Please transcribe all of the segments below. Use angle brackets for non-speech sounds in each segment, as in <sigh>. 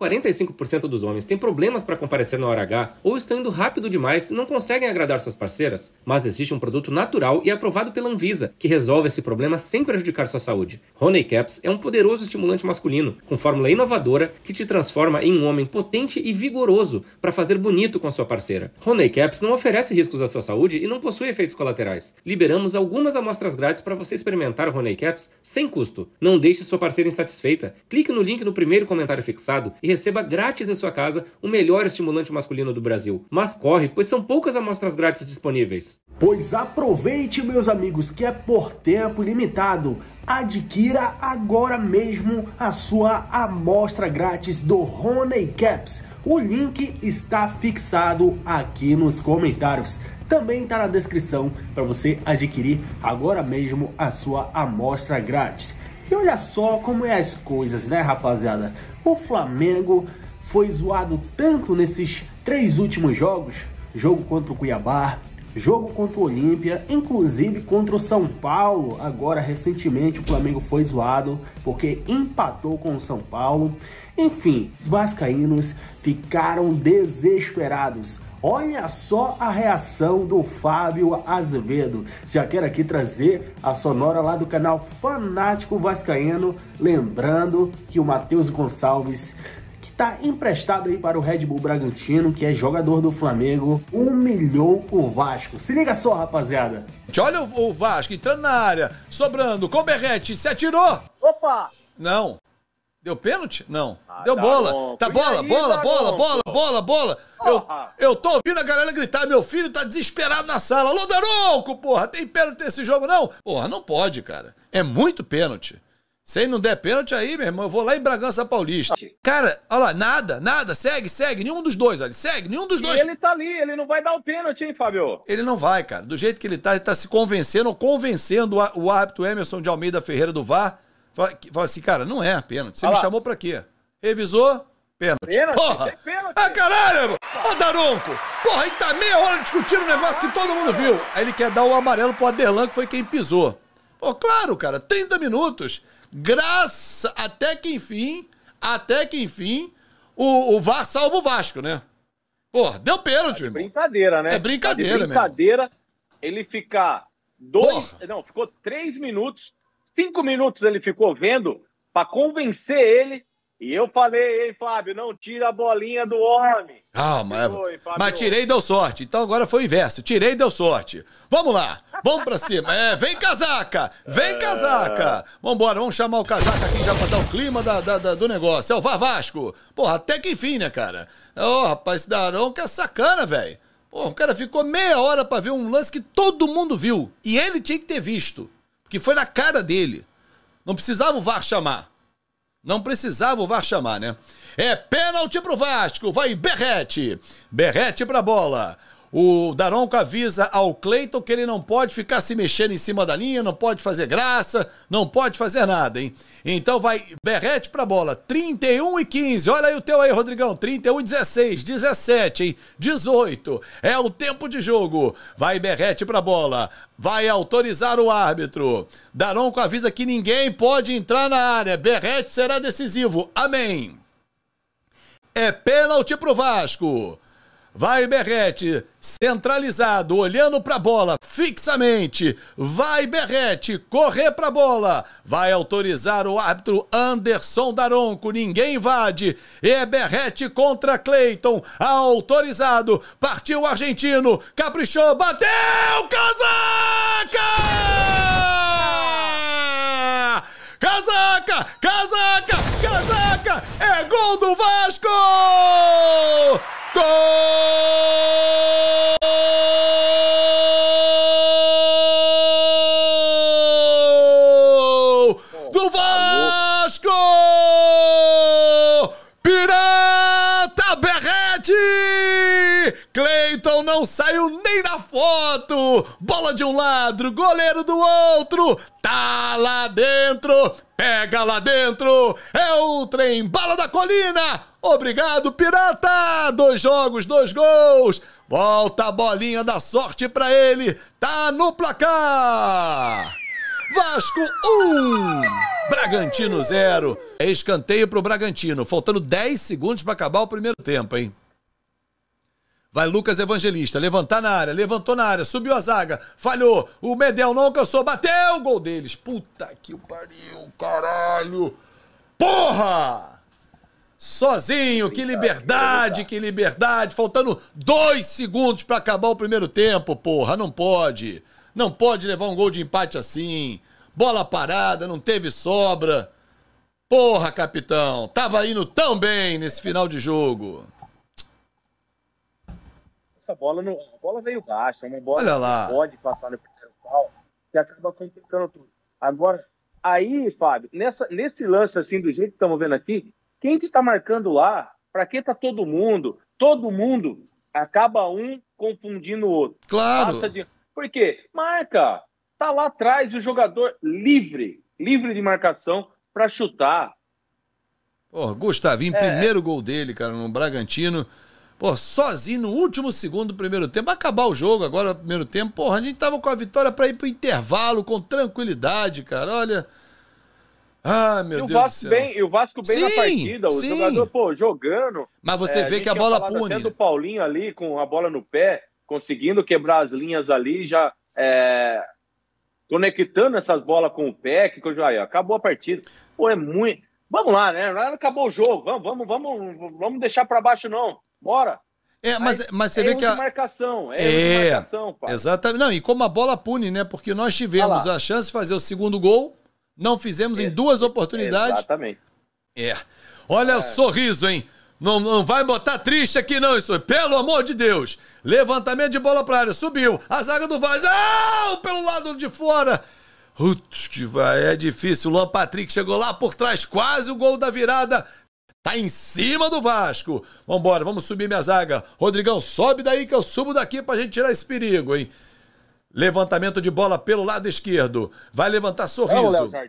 45% dos homens têm problemas para comparecer na hora H ou estão indo rápido demais e não conseguem agradar suas parceiras, mas existe um produto natural e aprovado pela Anvisa que resolve esse problema sem prejudicar sua saúde. Honey Caps é um poderoso estimulante masculino com fórmula inovadora que te transforma em um homem potente e vigoroso para fazer bonito com sua parceira. Honey Caps não oferece riscos à sua saúde e não possui efeitos colaterais. Liberamos algumas amostras grátis para você experimentar Honey Caps sem custo. Não deixe sua parceira insatisfeita. Clique no link no primeiro comentário fixado e receba grátis em sua casa o melhor estimulante masculino do Brasil. Mas corre, pois são poucas amostras grátis disponíveis. Pois aproveite, meus amigos, que é por tempo limitado. Adquira agora mesmo a sua amostra grátis do Honey Caps. O link está fixado aqui nos comentários também está na descrição para você adquirir agora mesmo a sua amostra grátis. E olha só como é as coisas, né, rapaziada? O Flamengo foi zoado tanto nesses três últimos jogos, jogo contra o Cuiabá, jogo contra o Olímpia, inclusive contra o São Paulo. Agora, recentemente, o Flamengo foi zoado porque empatou com o São Paulo. Enfim, os vascaínos ficaram desesperados. Olha só a reação do Fábio Azevedo. Já quero aqui trazer a sonora lá do canal Fanático Vascaíno, lembrando que o Matheus Gonçalves que está emprestado aí para o Red Bull Bragantino, que é jogador do Flamengo, humilhou o Vasco. Se liga só, rapaziada. Olha o Vasco entrando na área, sobrando com o Berrete, se atirou. Opa! Não. Deu pênalti? Não. Ah, Deu tá bola. Bom. Tá bola, aí, bola, tá bola, bola, bola, bola, bola, bola, Eu, eu tô ouvindo a galera gritar, meu filho tá desesperado na sala. Alô, Daronco, porra, tem pênalti nesse jogo não? Porra, não pode, cara. É muito pênalti. Se não der pênalti aí, meu irmão, eu vou lá em Bragança Paulista. Cara, olha lá, nada, nada, segue, segue, nenhum dos dois, olha, segue, nenhum dos dois. ele tá ali, ele não vai dar o pênalti, hein, Fábio? Ele não vai, cara. Do jeito que ele tá, ele tá se convencendo, convencendo o árbitro Emerson de Almeida Ferreira do VAR Fala, fala assim, cara, não é pênalti. Você Olha me lá. chamou pra quê? Revisou? Pênalti. pênalti Porra! É pênalti. Ah, caralho! Ô, Daronco! Porra, aí tá meia hora discutindo um negócio que todo mundo viu. Aí ele quer dar o amarelo pro Aderlan, que foi quem pisou. Pô, claro, cara, 30 minutos. Graça, até que enfim, até que enfim, o, o VAR salva o Vasco, né? Porra, deu pênalti, é irmão. Brincadeira, né? É brincadeira, né? É brincadeira ele ficar dois. Porra. Não, ficou três minutos Cinco minutos ele ficou vendo para convencer ele. E eu falei, ei, Fábio, não tira a bolinha do homem. Calma, foi, mas tirei e deu sorte. Então agora foi o inverso. Tirei e deu sorte. Vamos lá, vamos pra cima. É, vem casaca, vem é. casaca. Vambora, vamos chamar o casaca aqui já pra dar o clima da, da, da do negócio. É o Vavasco. Porra, até que enfim, né, cara? Ô, oh, rapaz, esse Daron que é sacana, velho. Pô, o cara ficou meia hora para ver um lance que todo mundo viu. E ele tinha que ter visto que foi na cara dele. Não precisava o VAR chamar. Não precisava o VAR chamar, né? É pênalti pro Vasco, vai Berrete. Berrete pra bola. O Daronco avisa ao Cleiton que ele não pode ficar se mexendo em cima da linha, não pode fazer graça, não pode fazer nada, hein? Então vai Berrete pra bola, 31 e 15. Olha aí o teu aí, Rodrigão, 31 e 16, 17, hein? 18. É o tempo de jogo. Vai Berrete pra bola, vai autorizar o árbitro. Daronco avisa que ninguém pode entrar na área. Berrete será decisivo. Amém. É pênalti pro Vasco. Vai Berrete, centralizado, olhando para a bola fixamente. Vai Berrete, correr para a bola. Vai autorizar o árbitro Anderson Daronco, ninguém invade. É Berrete contra Cleiton, autorizado. Partiu o argentino, caprichou, bateu, casaca! Casaca, casaca, casaca! É gol do Vasco! Gol! Do Vasco! Pirata Berrete! Cleiton não saiu nem na foto! Bola de um lado, goleiro do outro! Tá lá dentro! Pega lá dentro! É o trem bala da colina! Obrigado, Pirata! Dois jogos, dois gols! Volta a bolinha da sorte para ele! Tá no placar! Vasco 1, Bragantino 0. É escanteio pro Bragantino, faltando 10 segundos para acabar o primeiro tempo, hein? Vai Lucas Evangelista, levantar na área, levantou na área, subiu a zaga, falhou, o Medel não alcançou, bateu o gol deles. Puta que pariu, caralho! Porra! sozinho. Que liberdade, que liberdade. Faltando dois segundos para acabar o primeiro tempo, porra. Não pode. Não pode levar um gol de empate assim. Bola parada, não teve sobra. Porra, capitão. Tava indo tão bem nesse final de jogo. Essa bola, não, a bola veio baixa. Uma bola Olha lá. que pode passar no primeiro pau. Que acaba complicando tudo. Agora, aí, Fábio, nessa, nesse lance assim, do jeito que estamos vendo aqui, quem que está marcando lá? Para que tá todo mundo? Todo mundo acaba um confundindo o outro. Claro. Passa de... Por quê? Marca. Tá lá atrás o jogador livre, livre de marcação para chutar. Pô, Gustavinho, é. primeiro gol dele, cara, no Bragantino. Pô, sozinho no último segundo do primeiro tempo, acabar o jogo agora, primeiro tempo. Porra, a gente tava com a vitória para ir pro intervalo com tranquilidade, cara. Olha, ah, meu e Deus do céu. Bem, e o Vasco bem sim, na partida, o sim. jogador, pô, jogando. Mas você é, vê a que a bola pune. Até do né? Paulinho ali, com a bola no pé, conseguindo quebrar as linhas ali, já é, conectando essas bolas com o pé, que aí, acabou a partida. Pô, é muito... Vamos lá, né? Acabou o jogo, vamos, vamos, vamos, vamos deixar para baixo não, bora. É, mas, é, mas você é vê que a marcação, é, é marcação, pá. Exatamente. Não, e como a bola pune, né? Porque nós tivemos ah a chance de fazer o segundo gol não fizemos é, em duas oportunidades. Exatamente. É. Olha o é. sorriso, hein? Não, não vai botar triste aqui, não, isso. É. Pelo amor de Deus. Levantamento de bola para área. Subiu. A zaga do Vasco. Não! Pelo lado de fora. Putz, que vai. É difícil. O Luan Patrick chegou lá por trás. Quase o gol da virada. Tá em cima do Vasco. Vambora, vamos subir minha zaga. Rodrigão, sobe daí que eu subo daqui pra gente tirar esse perigo, hein? Levantamento de bola pelo lado esquerdo. Vai levantar sorriso. É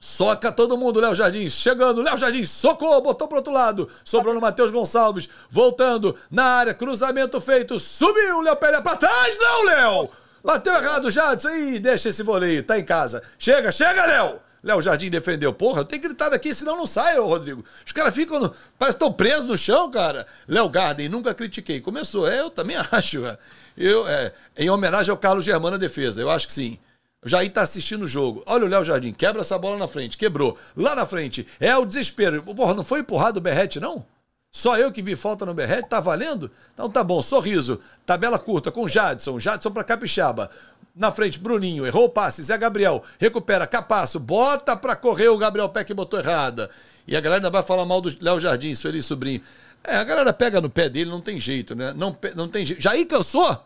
Soca todo mundo, Léo Jardim. Chegando, Léo Jardim socou, botou pro outro lado. Sobrou no Matheus Gonçalves. Voltando na área, cruzamento feito. Subiu, Léo Pelé pra trás. Não, Léo! Bateu errado, Jadson. Ih, deixa esse voleio. Tá em casa. Chega, chega, Léo! Léo Jardim defendeu. Porra, eu tenho que gritar aqui, senão não sai, ô Rodrigo. Os caras ficam. No... Parece que estão presos no chão, cara. Léo Garden, nunca critiquei. Começou, é, eu também <laughs> acho. Cara. É. Eu, é, em homenagem ao Carlos Germano defesa, eu acho que sim. O Jair tá assistindo o jogo. Olha o Léo Jardim, quebra essa bola na frente, quebrou. Lá na frente, é o desespero. Porra, não foi empurrado o Berrete, não? Só eu que vi falta no Berrete, tá valendo? Então tá bom, sorriso. Tabela curta com Jadson, Jadson para Capixaba. Na frente, Bruninho, errou o passe, Zé Gabriel, recupera, Capasso, bota para correr o Gabriel que botou errada. E a galera ainda vai falar mal do Léo Jardim, ele Sobrinho. É, a galera pega no pé dele, não tem jeito, né? Não, não tem jeito. Jair cansou?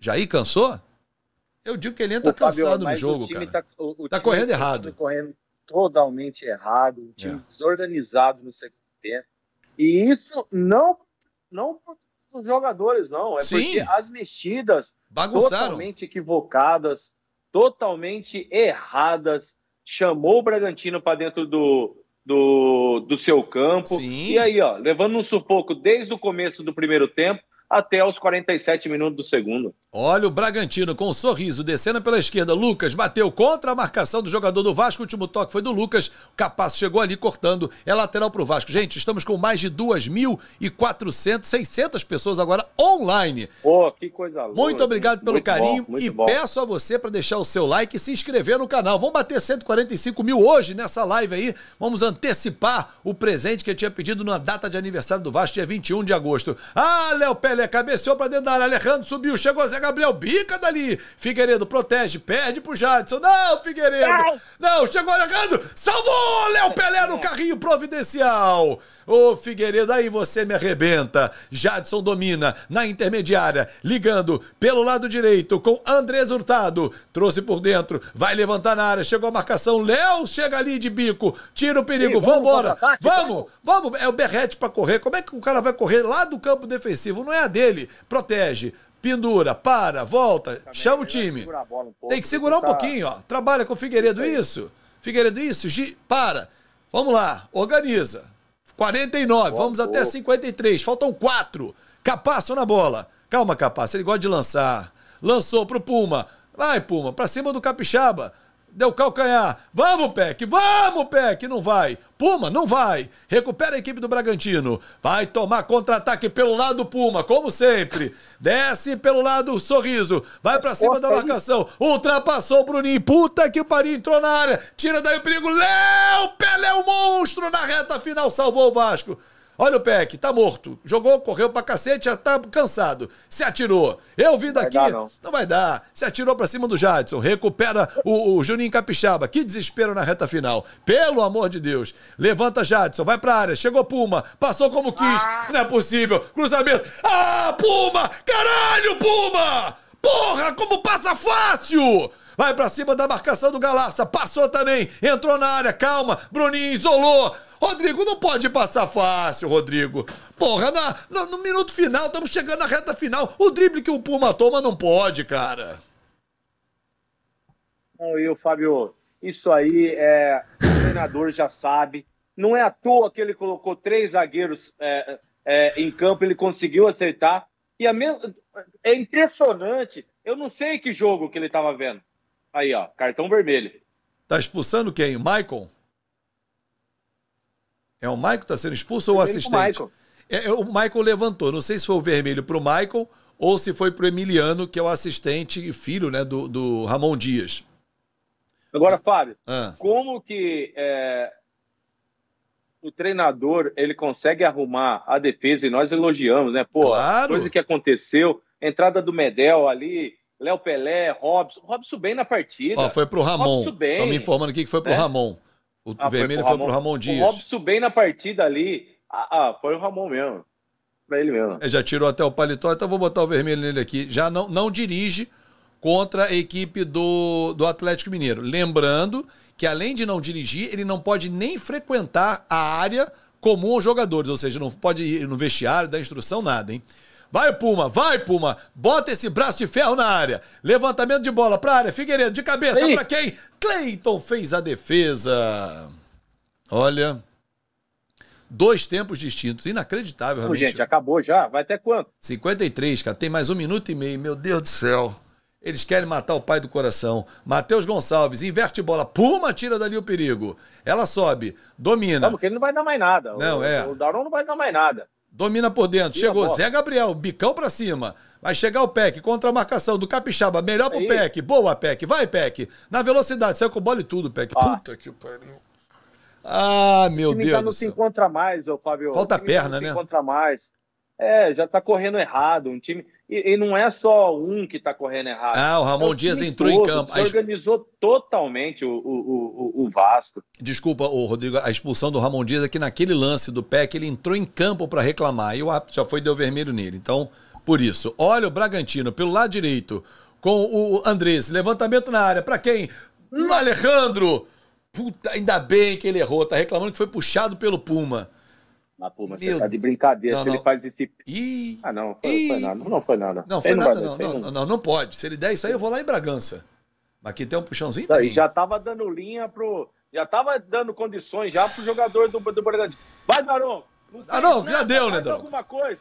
Jair cansou? Eu digo que ele entra Ô, é cansado Fabio, no jogo, cara. Tá, o, o tá correndo tá errado. correndo totalmente errado, um time é. desorganizado no segundo tempo. E isso não, não os jogadores, não. É Sim. porque as mexidas Bagunçaram. totalmente equivocadas, totalmente erradas, chamou o Bragantino para dentro do, do, do seu campo. Sim. E aí, ó, levando um sufoco desde o começo do primeiro tempo, até os 47 minutos do segundo. Olha o Bragantino com um sorriso, descendo pela esquerda. Lucas bateu contra a marcação do jogador do Vasco. O último toque foi do Lucas. Capaz chegou ali cortando. É lateral para o Vasco. Gente, estamos com mais de 2.400, 600 pessoas agora online. Pô, oh, que coisa louca. Muito obrigado pelo muito carinho. Bom, e bom. peço a você para deixar o seu like e se inscrever no canal. Vamos bater 145 mil hoje nessa live aí. Vamos antecipar o presente que eu tinha pedido na data de aniversário do Vasco, dia 21 de agosto. Ah, Léo Pérez. Ele cabeceou pra dentro da área. Alejandro subiu, chegou Zé Gabriel, bica dali. Figueiredo protege, perde pro Jadson. Não, Figueiredo. Não, chegou Alejandro, salvou Léo Pelé no carrinho providencial. Ô Figueiredo, aí você me arrebenta. Jadson domina na intermediária, ligando pelo lado direito com Andrés Hurtado. Trouxe por dentro, vai levantar na área, chegou a marcação. Léo chega ali de bico, tira o perigo, vambora. Vamos, vamos, vamos, vamos, é o Berrete pra correr. Como é que o cara vai correr lá do campo defensivo? Não é a dele. Protege, pendura, para, volta, Também chama o time. Um pouco, Tem que segurar um tá... pouquinho, ó. Trabalha com o Figueiredo isso. isso. Figueiredo isso, G... para. Vamos lá, organiza. 49, vamos até 53. Faltam 4. Capasso na bola. Calma, Capasso, ele gosta de lançar. Lançou pro Puma. Vai, Puma, pra cima do Capixaba deu calcanhar. Vamos, Peck, vamos, Peck, não vai. Puma, não vai. Recupera a equipe do Bragantino. Vai tomar contra-ataque pelo lado Puma, como sempre. Desce pelo lado Sorriso. Vai para cima Nossa, da marcação. Aí. Ultrapassou o Bruninho. Puta que pariu, entrou na área. Tira daí o perigo. Léo! Pelé é um monstro na reta final. Salvou o Vasco. Olha o Peck, tá morto. Jogou, correu pra cacete, já tá cansado. Se atirou. Eu vim daqui. Vai dar, não. não. vai dar. Se atirou pra cima do Jadson. Recupera o, o, Juninho Capixaba. Que desespero na reta final. Pelo amor de Deus. Levanta Jadson, vai pra área. Chegou Puma. Passou como quis. Ah. Não é possível. Cruzamento. Ah, Puma! Caralho, Puma! Porra, como passa fácil! Vai para cima da marcação do Galarça, passou também, entrou na área, calma, Bruninho isolou, Rodrigo, não pode passar fácil, Rodrigo. Porra, na, na, no minuto final, estamos chegando na reta final. O drible que o Puma toma não pode, cara. Não, e o Fábio, isso aí é. O treinador já sabe. Não é à toa que ele colocou três zagueiros é, é, em campo, ele conseguiu acertar. E me... é impressionante. Eu não sei que jogo que ele estava vendo. Aí, ó, cartão vermelho. Tá expulsando quem? O Michael? É o Michael que está sendo expulso ou o assistente? O Michael. É, o Michael levantou. Não sei se foi o vermelho para o Michael ou se foi para o Emiliano, que é o assistente e filho né, do, do Ramon Dias. Agora, Fábio, ah. como que é, o treinador ele consegue arrumar a defesa e nós elogiamos, né? Pô, claro. coisa que aconteceu, entrada do Medel ali, Léo Pelé, Robson. Robson bem na partida. Ó, foi o Ramon. Estão me informando aqui que foi para é. Né? Ramon. O ah, vermelho foi pro, foi pro Ramon Dias. O Robson bem na partida ali. Ah, ah, foi o Ramon mesmo. Pra ele mesmo. É, já tirou até o paletó, então vou botar o vermelho nele aqui. Já não, não dirige contra a equipe do, do Atlético Mineiro. Lembrando que, além de não dirigir, ele não pode nem frequentar a área comum aos jogadores, ou seja, não pode ir no vestiário, dar instrução, nada, hein? Vai, Puma, vai, Puma. Bota esse braço de ferro na área. Levantamento de bola pra área. Figueiredo, de cabeça para quem? Cleiton fez a defesa. Olha. Dois tempos distintos. Inacreditável, realmente. gente, acabou já. Vai até quanto? 53, cara. Tem mais um minuto e meio. Meu Deus do céu. Eles querem matar o pai do coração. Matheus Gonçalves, inverte bola. Puma tira dali o perigo. Ela sobe, domina. Não, porque ele não vai dar mais nada. Não, o, é. O Daron não vai dar mais nada. Domina por dentro. Chegou Zé Gabriel, bicão pra cima. Vai chegar o PEC, contra a marcação do Capixaba. Melhor pro Aí. PEC. Boa, PEC. Vai, PEC. Na velocidade, saiu com bola e tudo, PEC. Ah. Puta que pariu. Ah, meu Deus. O time tá Deus já não se encontra mais, ô Fábio. Falta tá perna, não né? Não se encontra mais. É, já tá correndo errado, um time. E, e não é só um que tá correndo errado. Ah, o é Ramon é o Dias entrou todo, em campo. A... Organizou totalmente o, o, o, o Vasco. Desculpa, o Rodrigo, a expulsão do Ramon Dias é que naquele lance do pé que ele entrou em campo para reclamar e o árbitro já foi deu vermelho nele. Então, por isso, olha o Bragantino pelo lado direito com o Andrés. Levantamento na área. Para quem? Hum. Alejandro! Puta, ainda bem que ele errou. Tá reclamando que foi puxado pelo Puma pô, mas Meu... você tá de brincadeira. Não, se não. ele faz esse. Ih, ah, não foi, Ih... foi nada. Não, foi nada. Não, foi nada, não, não, não, não, não pode. Se ele der isso aí, eu vou lá em Bragança. Aqui tem um puxãozinho. Tá, já tava dando linha pro. Já tava dando condições já pro jogador do, do Bragantino. Vai, Daronco! Ah, não, nada, já deu, né, Daronco?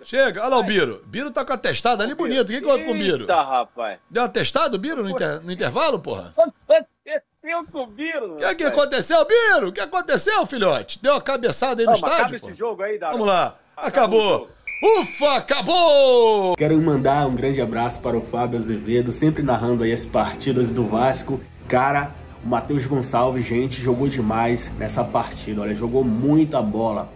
Chega, olha lá o Biro. Biro tá com atestado ali bonito. O que, que houve com o Biro? Eita, rapaz. Deu atestado, Biro, no, inter... no intervalo, porra? É o Biro? O que, é que aconteceu, Biro? O que aconteceu, filhote? Deu uma cabeçada aí no estádio? Acaba pô. esse jogo aí, Davi. Vamos lá. Acabou. Ufa, acabou! Quero mandar um grande abraço para o Fábio Azevedo, sempre narrando aí as partidas do Vasco. Cara, o Matheus Gonçalves, gente, jogou demais nessa partida, olha, jogou muita bola.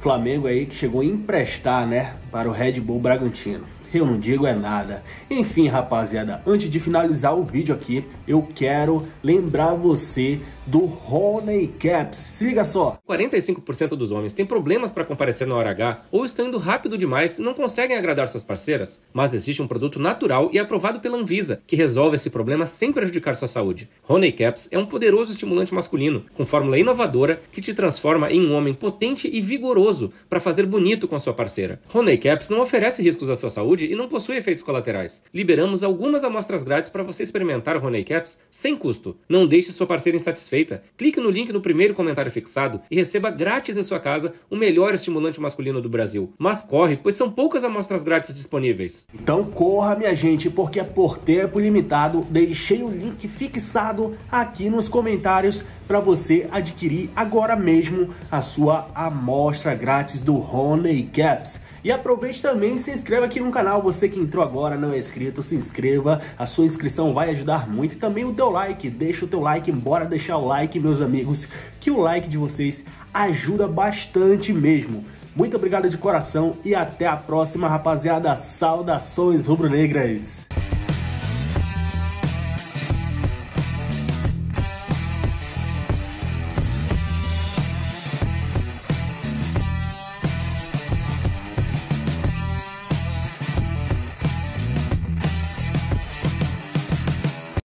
Flamengo aí que chegou a emprestar, né, para o Red Bull Bragantino eu não digo é nada. Enfim, rapaziada, antes de finalizar o vídeo aqui, eu quero lembrar você do Honey Caps. Siga só. 45% dos homens têm problemas para comparecer na hora H ou estão indo rápido demais e não conseguem agradar suas parceiras. Mas existe um produto natural e aprovado pela Anvisa que resolve esse problema sem prejudicar sua saúde. Honey Caps é um poderoso estimulante masculino com fórmula inovadora que te transforma em um homem potente e vigoroso para fazer bonito com sua parceira. Honey Caps não oferece riscos à sua saúde e não possui efeitos colaterais. Liberamos algumas amostras grátis para você experimentar Honey Caps sem custo. Não deixe sua parceira insatisfeita direita, clique no link no primeiro comentário fixado e receba grátis em sua casa o melhor estimulante masculino do Brasil. Mas corre, pois são poucas amostras grátis disponíveis. Então corra, minha gente, porque é por tempo limitado. Deixei o link fixado aqui nos comentários para você adquirir agora mesmo a sua amostra grátis do Honey Caps. E aproveite também e se inscreva aqui no canal. Você que entrou agora, não é inscrito, se inscreva. A sua inscrição vai ajudar muito. E também o teu like. Deixa o teu like, bora deixar o like, meus amigos. Que o like de vocês ajuda bastante mesmo. Muito obrigado de coração e até a próxima, rapaziada. Saudações rubro-negras!